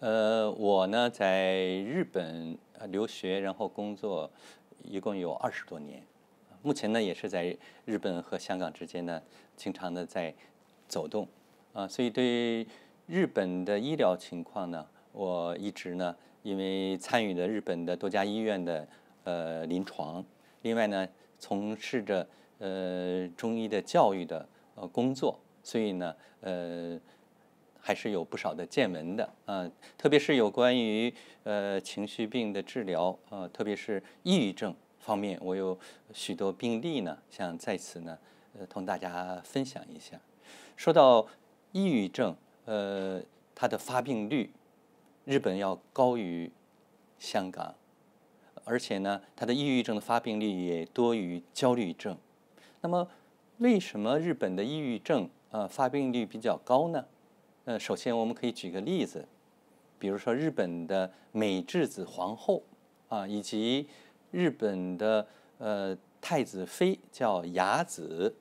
呃，我呢在日本呃留学，然后工作，一共有二十多年。目前呢也是在日本和香港之间呢经常的在走动啊，所以对日本的医疗情况呢，我一直呢因为参与了日本的多家医院的呃临床，另外呢从事着呃中医的教育的呃工作，所以呢呃。还是有不少的见闻的啊，特别是有关于呃情绪病的治疗呃，特别是抑郁症方面，我有许多病例呢，想在此呢呃同大家分享一下。说到抑郁症，呃，它的发病率日本要高于香港，而且呢，它的抑郁症的发病率也多于焦虑症。那么，为什么日本的抑郁症呃发病率比较高呢？呃，首先我们可以举个例子，比如说日本的美智子皇后啊，以及日本的呃太子妃叫雅子，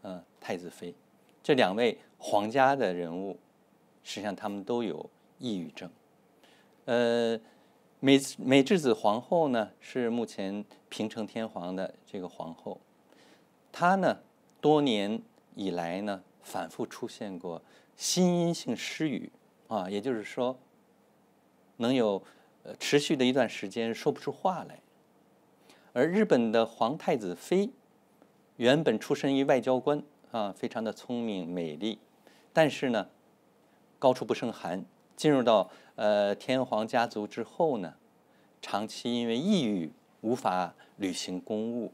呃，太子妃，这两位皇家的人物，实际上他们都有抑郁症。呃，美美智子皇后呢是目前平成天皇的这个皇后，她呢多年以来呢反复出现过。新阴性失语啊，也就是说，能有呃持续的一段时间说不出话来。而日本的皇太子妃，原本出身于外交官啊，非常的聪明美丽，但是呢，高处不胜寒，进入到呃天皇家族之后呢，长期因为抑郁无法履行公务。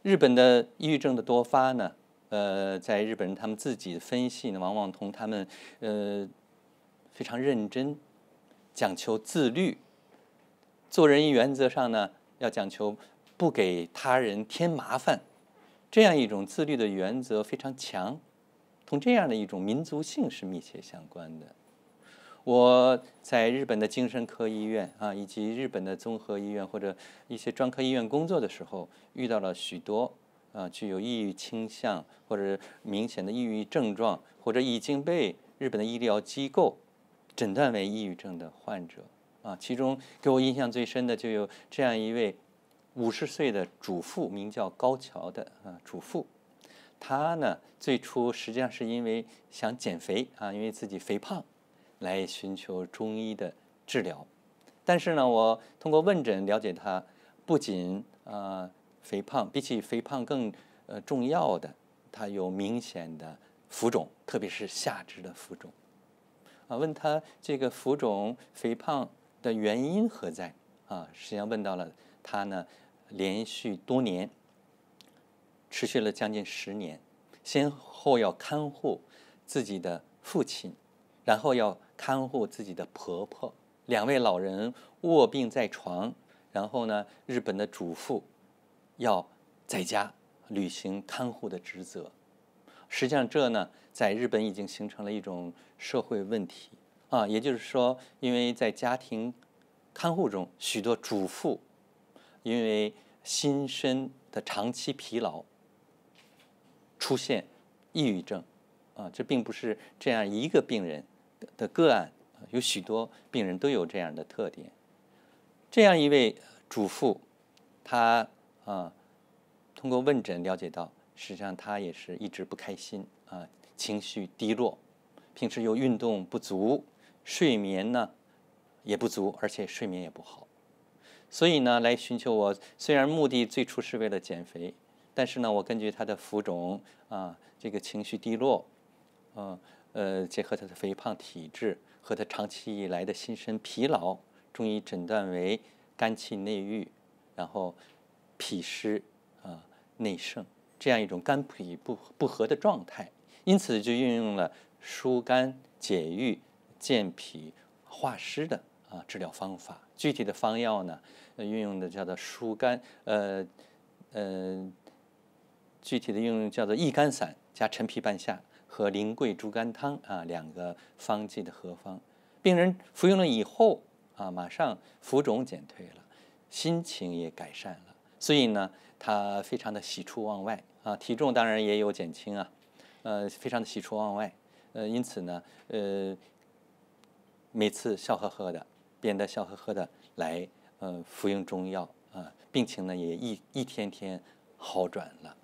日本的抑郁症的多发呢？呃，在日本人他们自己的分析呢，往往同他们，呃，非常认真，讲求自律，做人原则上呢要讲求不给他人添麻烦，这样一种自律的原则非常强，同这样的一种民族性是密切相关的。我在日本的精神科医院啊，以及日本的综合医院或者一些专科医院工作的时候，遇到了许多。啊，具有抑郁倾向或者明显的抑郁症状，或者已经被日本的医疗机构诊断为抑郁症的患者啊，其中给我印象最深的就有这样一位五十岁的主妇，名叫高桥的啊主妇，她呢最初实际上是因为想减肥啊，因为自己肥胖来寻求中医的治疗，但是呢，我通过问诊了解她，不仅啊。肥胖比起肥胖更呃重要的，他有明显的浮肿，特别是下肢的浮肿。啊，问他这个浮肿肥胖的原因何在？啊，实际上问到了他呢，连续多年，持续了将近十年，先后要看护自己的父亲，然后要看护自己的婆婆，两位老人卧病在床，然后呢，日本的主妇。要在家履行看护的职责，实际上这呢，在日本已经形成了一种社会问题啊。也就是说，因为在家庭看护中，许多主妇因为心身的长期疲劳，出现抑郁症啊。这并不是这样一个病人的个案，有许多病人都有这样的特点。这样一位主妇，她。啊，通过问诊了解到，实际上他也是一直不开心啊，情绪低落，平时又运动不足，睡眠呢也不足，而且睡眠也不好，所以呢来寻求我。虽然目的最初是为了减肥，但是呢，我根据他的浮肿啊，这个情绪低落，嗯呃，结合他的肥胖体质和他长期以来的心身疲劳，中医诊断为肝气内郁，然后。脾湿啊，内盛这样一种肝脾不不和的状态，因此就运用了疏肝解郁、健脾化湿的啊治疗方法。具体的方药呢，运用的叫做疏肝，呃呃，具体的运用叫做益肝散加陈皮、半夏和苓桂猪肝汤啊两个方剂的合方。病人服用了以后啊，马上浮肿减退了，心情也改善了。所以呢，他非常的喜出望外啊，体重当然也有减轻啊，呃，非常的喜出望外，呃，因此呢，呃，每次笑呵呵的，变得笑呵呵的来，呃，服用中药啊，病情呢也一一天天好转了。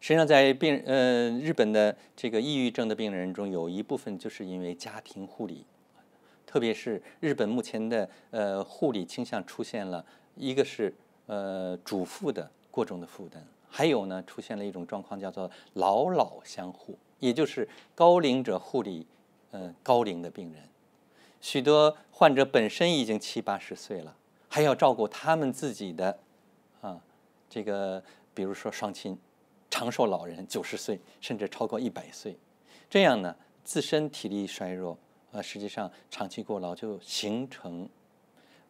实际上，在病，呃，日本的这个抑郁症的病人中，有一部分就是因为家庭护理，特别是日本目前的呃护理倾向出现了，一个是。呃，主妇的过重的负担，还有呢，出现了一种状况，叫做老老相护，也就是高龄者护理，呃高龄的病人，许多患者本身已经七八十岁了，还要照顾他们自己的，啊，这个比如说双亲，长寿老人九十岁，甚至超过一百岁，这样呢，自身体力衰弱，呃，实际上长期过劳就形成，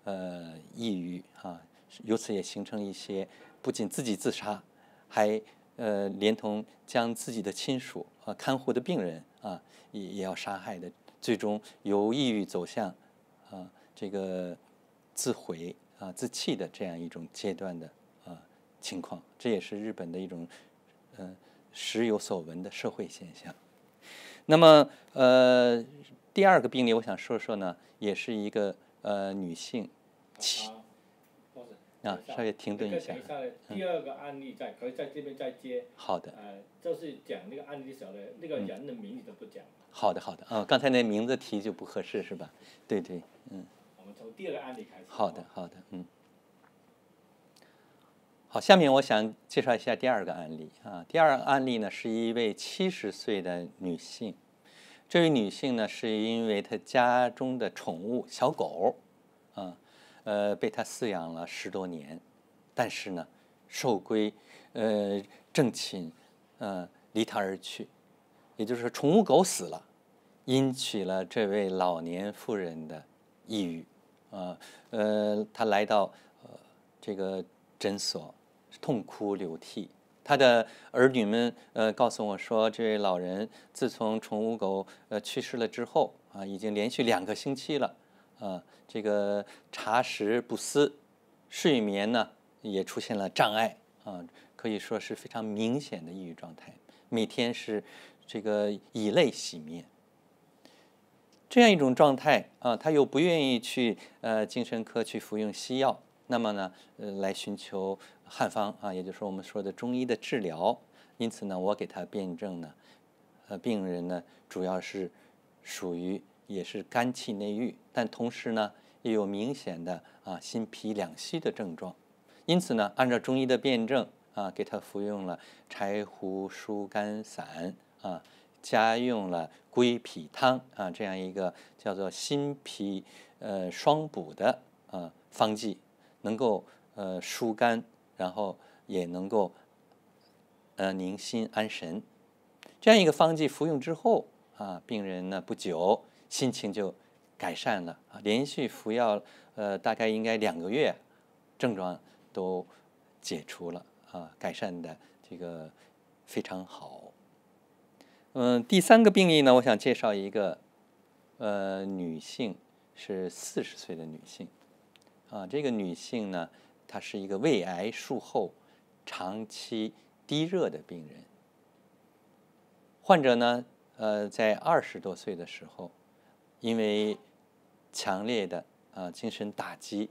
呃，抑郁啊。由此也形成一些不仅自己自杀，还呃连同将自己的亲属和看护的病人啊也也要杀害的，最终由抑郁走向啊这个自毁啊自弃的这样一种阶段的啊情况，这也是日本的一种嗯时有所闻的社会现象。那么呃第二个病例我想说说呢，也是一个呃女性。啊，稍微停顿一下。第二个案例在可以在这边再接。好的。呃，就是讲那个案例的时候呢，那个人的名字都不讲。好的好的，啊，刚才那名字提就不合适是吧？对对，嗯。我们从第二个案例开始。好的好的，嗯。好，下面我想介绍一下第二个案例啊。第二个案例呢，是一位七十岁的女性。这位女性呢，是因为她家中的宠物小狗，啊。呃，被他饲养了十多年，但是呢，寿归，呃正寝，呃，离他而去，也就是宠物狗死了，引起了这位老年妇人的抑郁啊，呃，他来到这个诊所，痛哭流涕。他的儿女们呃告诉我说，这位老人自从宠物狗呃去世了之后啊，已经连续两个星期了。啊，这个茶食不思，睡眠呢也出现了障碍啊，可以说是非常明显的抑郁状态。每天是这个以泪洗面，这样一种状态啊，他又不愿意去呃精神科去服用西药，那么呢，呃来寻求汉方啊，也就是我们说的中医的治疗。因此呢，我给他辨证呢，呃，病人呢主要是属于也是肝气内郁。但同时呢，也有明显的啊心脾两虚的症状，因此呢，按照中医的辩证啊，给他服用了柴胡疏肝散啊，加用了归脾汤啊，这样一个叫做心脾呃双补的啊方剂，能够呃疏肝，然后也能够呃宁心安神，这样一个方剂服用之后啊，病人呢不久心情就。改善了啊，连续服药呃，大概应该两个月，症状都解除了啊，改善的这个非常好。嗯，第三个病例呢，我想介绍一个呃，女性是四十岁的女性啊，这个女性呢，她是一个胃癌术后长期低热的病人。患者呢，呃，在二十多岁的时候，因为强烈的啊精神打击，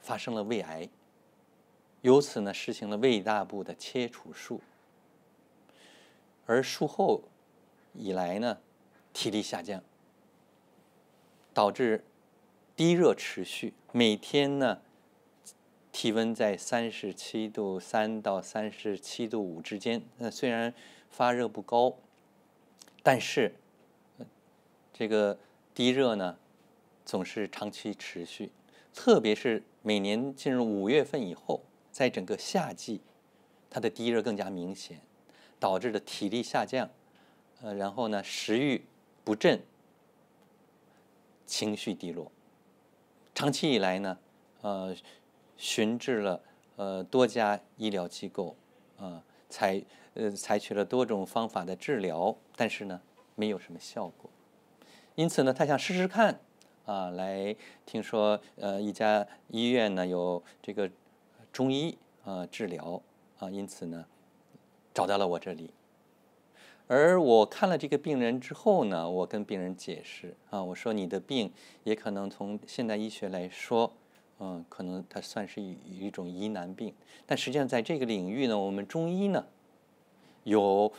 发生了胃癌，由此呢实行了胃大部的切除术，而术后以来呢，体力下降，导致低热持续，每天呢，体温在三十七度三到三十七度五之间，呃虽然发热不高，但是这个。低热呢，总是长期持续，特别是每年进入五月份以后，在整个夏季，它的低热更加明显，导致的体力下降，呃，然后呢食欲不振，情绪低落，长期以来呢，呃，寻治了呃多家医疗机构，呃，采呃采取了多种方法的治疗，但是呢，没有什么效果。因此呢，他想试试看，啊，来听说呃一家医院呢有这个中医啊治疗啊，因此呢找到了我这里。而我看了这个病人之后呢，我跟病人解释啊，我说你的病也可能从现代医学来说，嗯，可能它算是一一种疑难病，但实际上在这个领域呢，我们中医呢有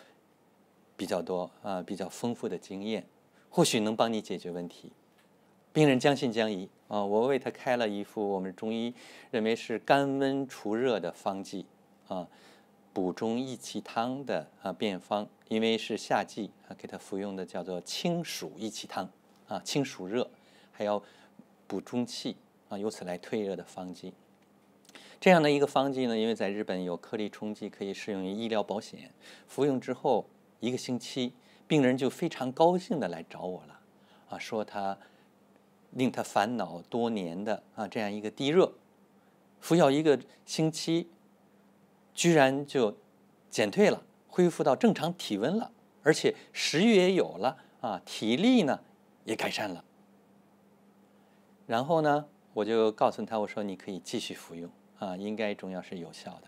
比较多啊比较丰富的经验。或许能帮你解决问题。病人将信将疑啊，我为他开了一副我们中医认为是甘温除热的方剂啊，补中益气汤的啊便方，因为是夏季啊，给他服用的叫做清暑益气汤啊，清暑热，还要补中气啊，由此来退热的方剂。这样的一个方剂呢，因为在日本有颗粒冲剂，可以适用于医疗保险。服用之后一个星期。病人就非常高兴地来找我了，啊，说他令他烦恼多年的啊这样一个低热，服药一个星期，居然就减退了，恢复到正常体温了，而且食欲也有了，啊，体力呢也改善了。然后呢，我就告诉他，我说你可以继续服用，啊，应该中药是有效的。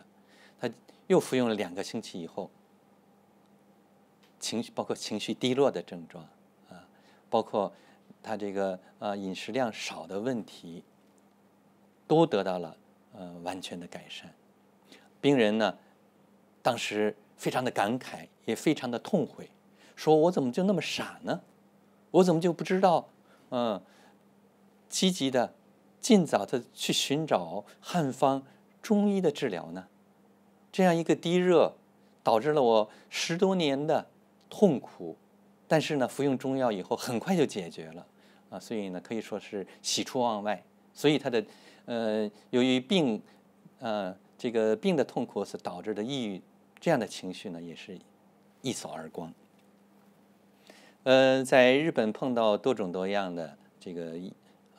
他又服用了两个星期以后。情绪包括情绪低落的症状，啊，包括他这个啊饮食量少的问题，都得到了呃完全的改善。病人呢，当时非常的感慨，也非常的痛悔，说我怎么就那么傻呢？我怎么就不知道，嗯，积极的，尽早的去寻找汉方中医的治疗呢？这样一个低热导致了我十多年的。痛苦，但是呢，服用中药以后很快就解决了，啊，所以呢，可以说是喜出望外。所以他的，呃，由于病，呃这个病的痛苦所导致的抑郁，这样的情绪呢，也是一扫而光。呃，在日本碰到多种多样的这个，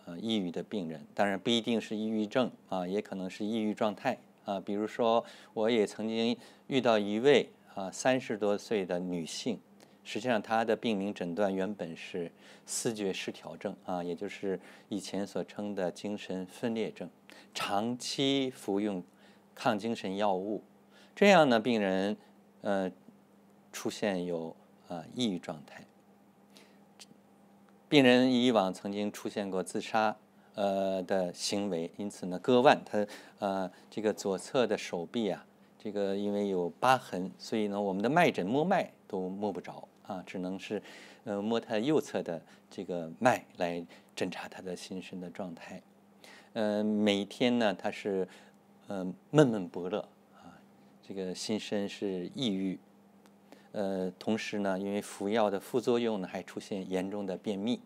呃，抑郁的病人，当然不一定是抑郁症啊，也可能是抑郁状态啊。比如说，我也曾经遇到一位。啊，三十多岁的女性，实际上她的病名诊断原本是思觉失调症啊，也就是以前所称的精神分裂症。长期服用抗精神药物，这样呢，病人呃出现有呃抑郁状态。病人以往曾经出现过自杀呃的行为，因此呢，割腕，他呃这个左侧的手臂啊。这个因为有疤痕，所以呢，我们的脉诊摸脉都摸不着啊，只能是，呃，摸他右侧的这个脉来侦查他的心身的状态。呃，每天呢，他是，呃，闷闷不乐啊，这个心身是抑郁。呃，同时呢，因为服药的副作用呢，还出现严重的便秘。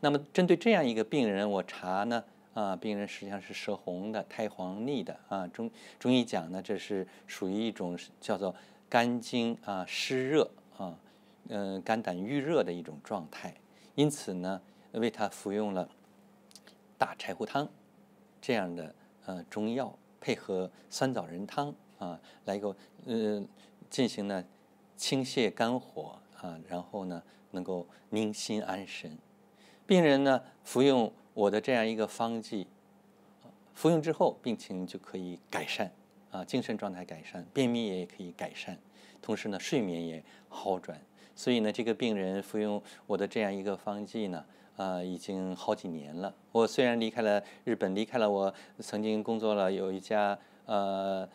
那么，针对这样一个病人，我查呢。啊，病人实际上是舌红的、苔黄腻的啊。中中医讲呢，这是属于一种叫做肝经啊湿热啊，嗯，肝胆郁热的一种状态。因此呢，为他服用了大柴胡汤这样的呃中药，配合酸枣仁汤啊，来够呃进行呢清泻肝火啊，然后呢能够宁心安神。病人呢服用。我的这样一个方剂，服用之后病情就可以改善，啊，精神状态改善，便秘也可以改善，同时呢睡眠也好转。所以呢，这个病人服用我的这样一个方剂呢，啊，已经好几年了。我虽然离开了日本，离开了我曾经工作了有一家呃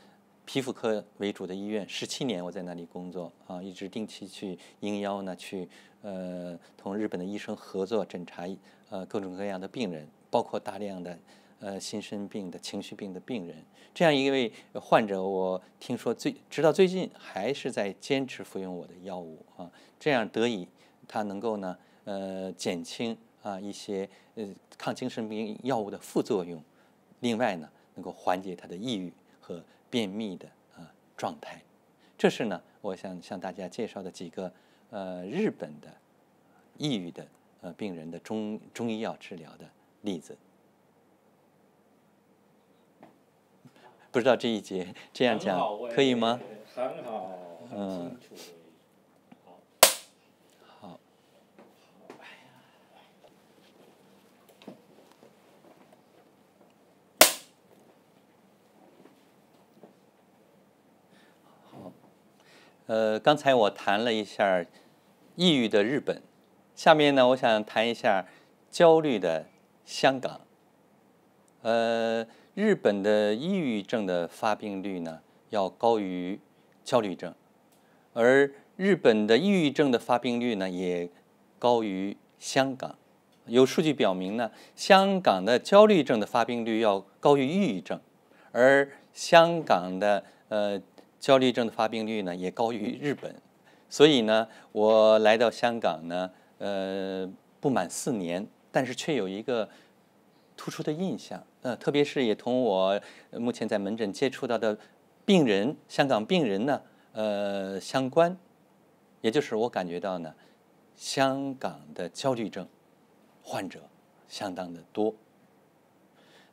皮肤科为主的医院，十七年我在那里工作啊，一直定期去应邀呢去呃同日本的医生合作诊查。呃，各种各样的病人，包括大量的，呃，心身病的情绪病的病人。这样一位患者，我听说最直到最近还是在坚持服用我的药物啊，这样得以他能够呢，呃，减轻啊一些呃抗精神病药物的副作用。另外呢，能够缓解他的抑郁和便秘的啊状态。这是呢，我想向大家介绍的几个呃日本的抑郁的。呃，病人的中中医药治疗的例子，不知道这一节这样讲可以吗？嗯，好，好，呃，刚才我谈了一下抑郁的日本。下面呢，我想谈一下焦虑的香港。呃，日本的抑郁症的发病率呢，要高于焦虑症，而日本的抑郁症的发病率呢，也高于香港。有数据表明呢，香港的焦虑症的发病率要高于抑郁症，而香港的呃焦虑症的发病率呢，也高于日本。所以呢，我来到香港呢。呃，不满四年，但是却有一个突出的印象，呃，特别是也同我目前在门诊接触到的病人，香港病人呢，呃，相关，也就是我感觉到呢，香港的焦虑症患者相当的多。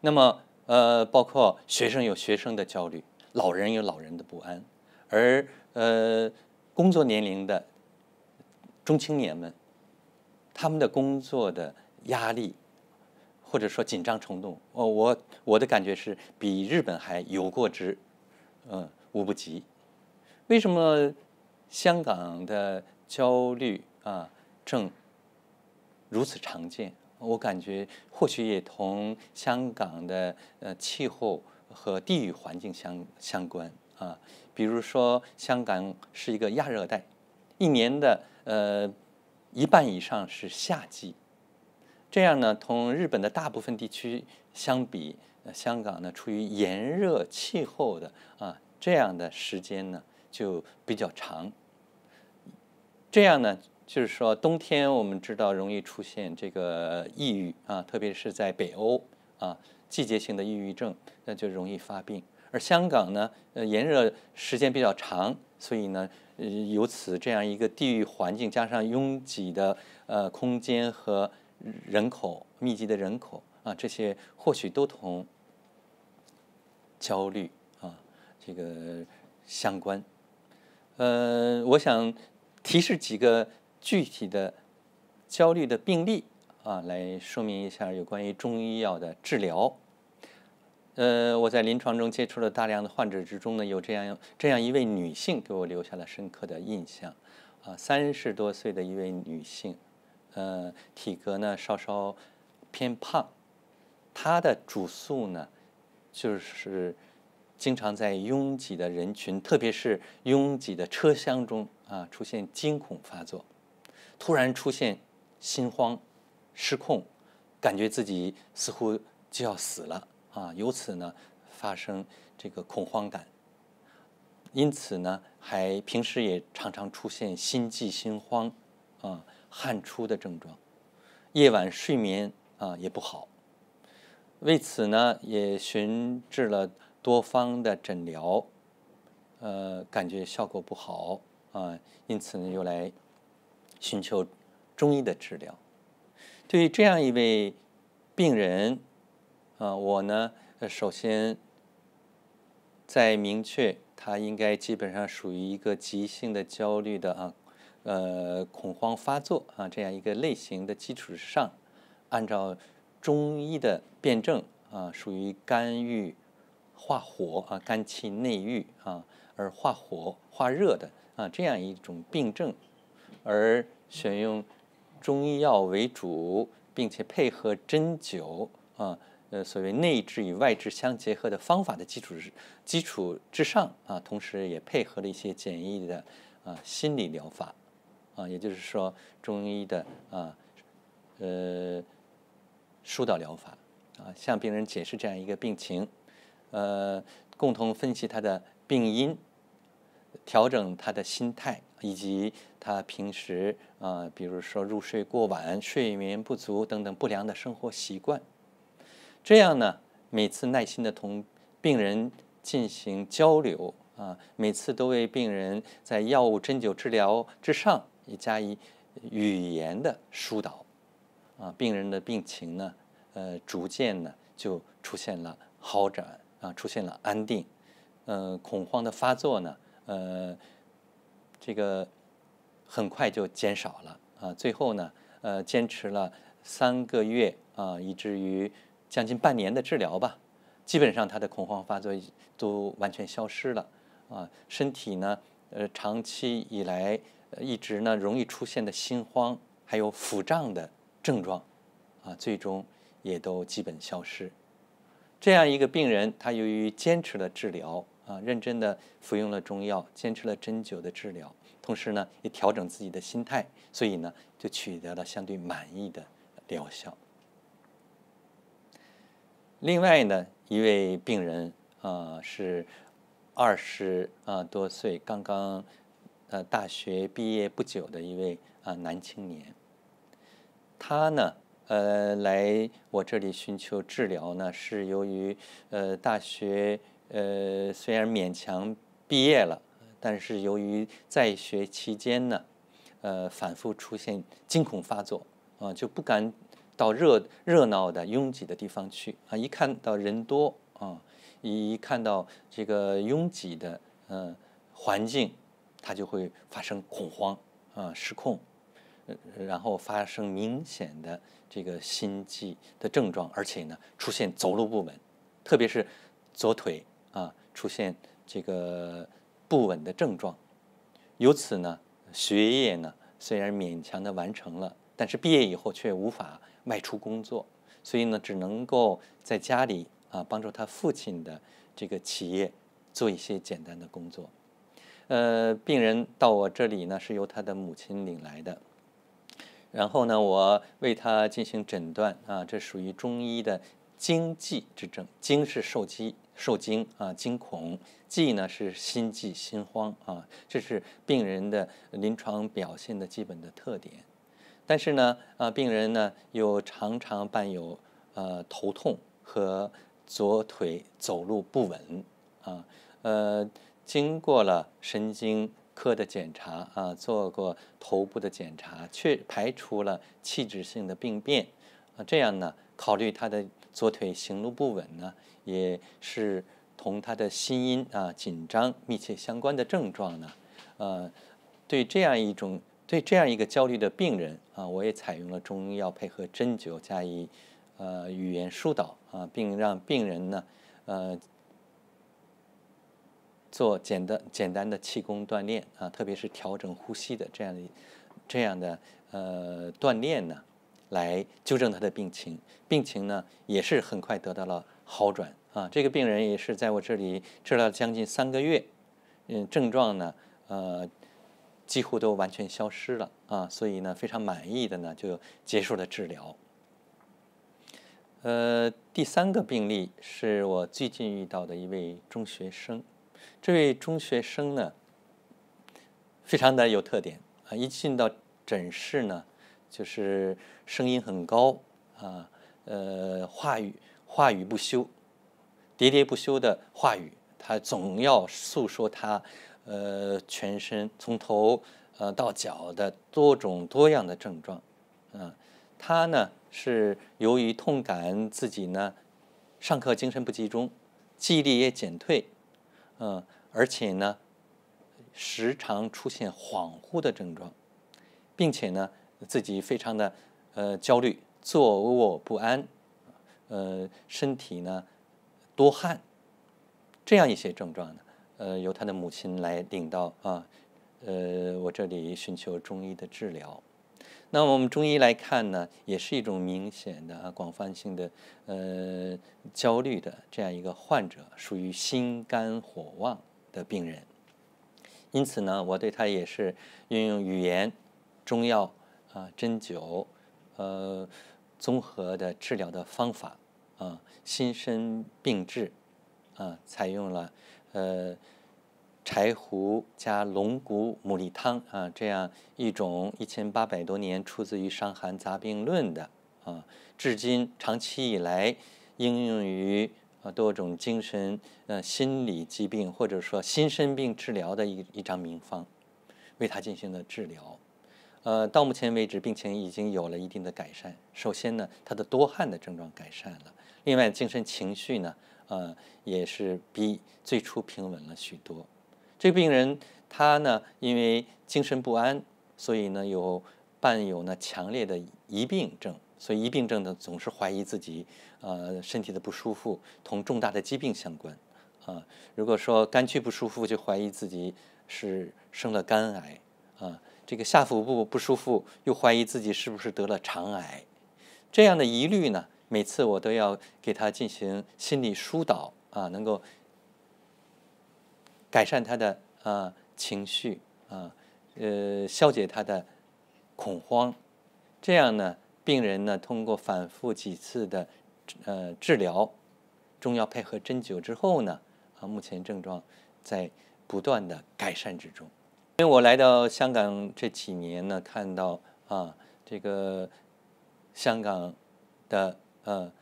那么，呃，包括学生有学生的焦虑，老人有老人的不安，而呃，工作年龄的中青年们。他们的工作的压力，或者说紧张冲动，哦，我我的感觉是比日本还有过之，嗯，无不及。为什么香港的焦虑啊正如此常见？我感觉或许也同香港的呃气候和地域环境相相关啊。比如说，香港是一个亚热带，一年的呃。一半以上是夏季，这样呢，同日本的大部分地区相比，香港呢处于炎热气候的啊这样的时间呢就比较长。这样呢，就是说冬天我们知道容易出现这个抑郁啊，特别是在北欧啊季节性的抑郁症那就容易发病，而香港呢，呃炎热时间比较长。所以呢，由此这样一个地域环境加上拥挤的呃空间和人口密集的人口啊，这些或许都同焦虑啊这个相关。呃，我想提示几个具体的焦虑的病例啊，来说明一下有关于中医药的治疗。呃，我在临床中接触了大量的患者之中呢，有这样这样一位女性给我留下了深刻的印象，啊，三十多岁的一位女性，呃，体格呢稍稍偏胖，她的主诉呢就是经常在拥挤的人群，特别是拥挤的车厢中啊，出现惊恐发作，突然出现心慌、失控，感觉自己似乎就要死了。啊，由此呢发生这个恐慌感，因此呢，还平时也常常出现心悸、心慌，啊，汗出的症状，夜晚睡眠啊也不好，为此呢也寻治了多方的诊疗，呃，感觉效果不好啊，因此呢又来寻求中医的治疗，对于这样一位病人。啊，我呢，首先在明确他应该基本上属于一个急性的焦虑的啊，呃，恐慌发作啊这样一个类型的基础上，按照中医的辩证啊，属于肝郁化火啊，肝气内郁啊而化火化热的啊这样一种病症，而选用中医药为主，并且配合针灸啊。呃，所谓内治与外治相结合的方法的基础之基础之上啊，同时也配合了一些简易的啊心理疗法，啊，也就是说中医的啊呃疏导疗法啊，向病人解释这样一个病情，呃，共同分析他的病因，调整他的心态以及他平时啊，比如说入睡过晚、睡眠不足等等不良的生活习惯。这样呢，每次耐心的同病人进行交流啊，每次都为病人在药物针灸治疗之上也加以语言的疏导啊，病人的病情呢，呃，逐渐呢就出现了好转啊，出现了安定，呃，恐慌的发作呢，呃，这个很快就减少了啊，最后呢，呃，坚持了三个月啊，以至于。将近半年的治疗吧，基本上他的恐慌发作都完全消失了，啊，身体呢，呃，长期以来呃、一直呢容易出现的心慌，还有腹胀的症状，啊，最终也都基本消失。这样一个病人，他由于坚持了治疗，啊，认真的服用了中药，坚持了针灸的治疗，同时呢，也调整自己的心态，所以呢，就取得了相对满意的疗效。另外呢，一位病人啊是二十啊多岁，刚刚呃大学毕业不久的一位啊男青年。他呢，呃来我这里寻求治疗呢，是由于呃大学呃虽然勉强毕业了，但是由于在学期间呢，呃反复出现惊恐发作啊，就不敢。到热热闹的、拥挤的地方去啊！一看到人多啊，一看到这个拥挤的呃环境，他就会发生恐慌啊，失控，然后发生明显的这个心悸的症状，而且呢，出现走路不稳，特别是左腿啊，出现这个不稳的症状，由此呢，血液呢。虽然勉强的完成了，但是毕业以后却无法外出工作，所以呢，只能够在家里啊帮助他父亲的这个企业做一些简单的工作。呃，病人到我这里呢是由他的母亲领来的，然后呢，我为他进行诊断啊，这属于中医的。惊悸之症，惊是受激受惊啊，惊恐；悸呢是心悸心慌啊，这是病人的临床表现的基本的特点。但是呢，啊，病人呢又常常伴有呃头痛和左腿走路不稳啊。呃，经过了神经科的检查啊，做过头部的检查，确排除了器质性的病变啊。这样呢，考虑他的。左腿行路不稳呢，也是同他的心音啊紧张密切相关的症状呢。呃，对这样一种对这样一个焦虑的病人啊，我也采用了中医药配合针灸加以呃语言疏导啊，并让病人呢呃做简单简单的气功锻炼啊，特别是调整呼吸的这样的这样的呃锻炼呢。来纠正他的病情，病情呢也是很快得到了好转啊。这个病人也是在我这里治疗了将近三个月，嗯，症状呢，呃，几乎都完全消失了啊，所以呢，非常满意的呢就结束了治疗。呃，第三个病例是我最近遇到的一位中学生，这位中学生呢，非常的有特点啊，一进到诊室呢。就是声音很高啊，呃，话语话语不休，喋喋不休的话语，他总要诉说他，呃，全身从头呃到脚的多种多样的症状，啊，他呢是由于痛感，自己呢上课精神不集中，记忆力也减退，嗯，而且呢，时常出现恍惚的症状，并且呢。自己非常的呃焦虑，坐卧不安，呃，身体呢多汗，这样一些症状呢，呃，由他的母亲来领到啊，呃，我这里寻求中医的治疗。那我们中医来看呢，也是一种明显的啊广泛性的呃焦虑的这样一个患者，属于心肝火旺的病人。因此呢，我对他也是运用语言、中药。啊，针灸，呃，综合的治疗的方法啊，心身病治啊，采用了呃柴胡加龙骨牡蛎汤啊这样一种一千八百多年出自于《伤寒杂病论》的啊，至今长期以来应用于啊多种精神呃心理疾病或者说心身病治疗的一一张名方，为他进行了治疗。呃，到目前为止，病情已经有了一定的改善。首先呢，他的多汗的症状改善了，另外精神情绪呢，呃，也是比最初平稳了许多。这个病人他呢，因为精神不安，所以呢有伴有那强烈的疑病症，所以疑病症呢总是怀疑自己，呃，身体的不舒服同重大的疾病相关。啊，如果说肝区不舒服，就怀疑自己是生了肝癌。啊。这个下腹部不舒服，又怀疑自己是不是得了肠癌，这样的疑虑呢，每次我都要给他进行心理疏导啊，能够改善他的啊情绪啊，呃，消解他的恐慌。这样呢，病人呢，通过反复几次的呃治疗，中药配合针灸之后呢，啊，目前症状在不断的改善之中。因为我来到香港这几年呢，看到啊，这个香港的呃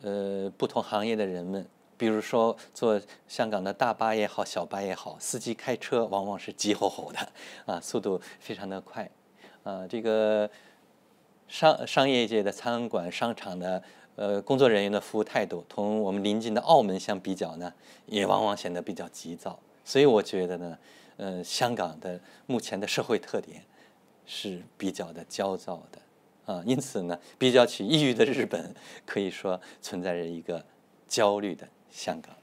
呃不同行业的人们，比如说坐香港的大巴也好、小巴也好，司机开车往往是急吼吼的啊，速度非常的快啊。这个商商业界的餐馆、商场的呃工作人员的服务态度，同我们邻近的澳门相比较呢，也往往显得比较急躁。所以我觉得呢。呃，香港的目前的社会特点是比较的焦躁的啊，因此呢，比较起抑郁的日本，可以说存在着一个焦虑的香港。